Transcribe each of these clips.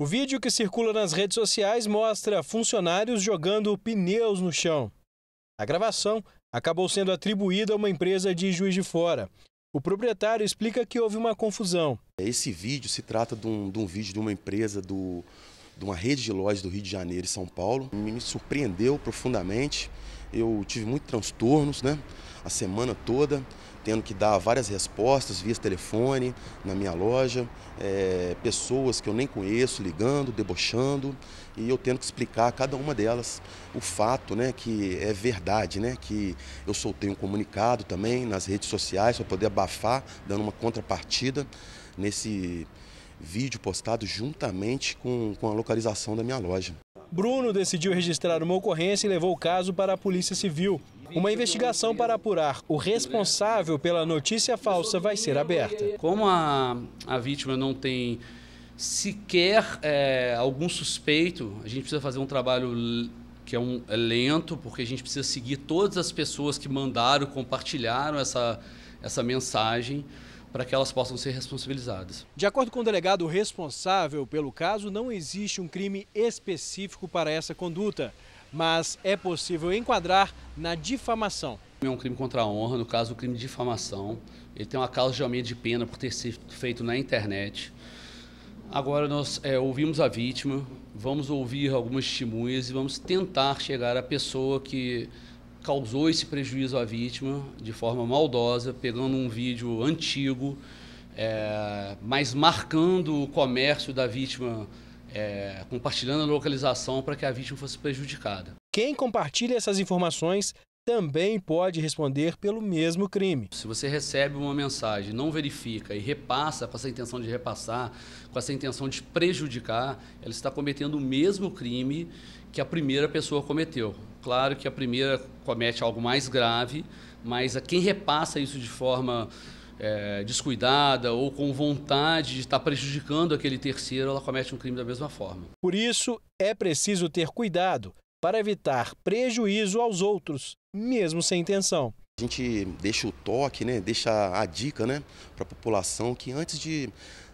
O vídeo que circula nas redes sociais mostra funcionários jogando pneus no chão. A gravação acabou sendo atribuída a uma empresa de Juiz de Fora. O proprietário explica que houve uma confusão. Esse vídeo se trata de um, de um vídeo de uma empresa do, de uma rede de lojas do Rio de Janeiro e São Paulo. Me surpreendeu profundamente eu tive muitos transtornos, né? A semana toda, tendo que dar várias respostas via telefone, na minha loja, é, pessoas que eu nem conheço ligando, debochando, e eu tendo que explicar a cada uma delas o fato, né, que é verdade, né, que eu soltei um comunicado também nas redes sociais para poder abafar, dando uma contrapartida nesse vídeo postado juntamente com, com a localização da minha loja. Bruno decidiu registrar uma ocorrência e levou o caso para a Polícia Civil. Uma investigação para apurar o responsável pela notícia falsa vai ser aberta. Como a, a vítima não tem sequer é, algum suspeito, a gente precisa fazer um trabalho que é, um, é lento, porque a gente precisa seguir todas as pessoas que mandaram, compartilharam essa, essa mensagem para que elas possam ser responsabilizadas. De acordo com o delegado responsável pelo caso, não existe um crime específico para essa conduta, mas é possível enquadrar na difamação. É um crime contra a honra, no caso, o crime de difamação. Ele tem uma causa de aumento de pena por ter sido feito na internet. Agora nós é, ouvimos a vítima, vamos ouvir algumas testemunhas e vamos tentar chegar à pessoa que causou esse prejuízo à vítima de forma maldosa, pegando um vídeo antigo, é, mas marcando o comércio da vítima, é, compartilhando a localização para que a vítima fosse prejudicada. Quem compartilha essas informações também pode responder pelo mesmo crime. Se você recebe uma mensagem, não verifica e repassa com essa intenção de repassar, com essa intenção de prejudicar, ela está cometendo o mesmo crime que a primeira pessoa cometeu. Claro que a primeira comete algo mais grave, mas a quem repassa isso de forma é, descuidada ou com vontade de estar prejudicando aquele terceiro, ela comete um crime da mesma forma. Por isso, é preciso ter cuidado para evitar prejuízo aos outros, mesmo sem intenção. A gente deixa o toque, né? deixa a dica né? para a população que antes de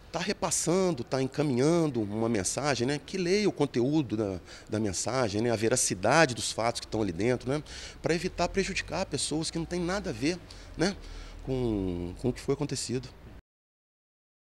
estar tá repassando, estar tá encaminhando uma mensagem, né? que leia o conteúdo da, da mensagem, né? a veracidade dos fatos que estão ali dentro, né? para evitar prejudicar pessoas que não têm nada a ver né? com, com o que foi acontecido.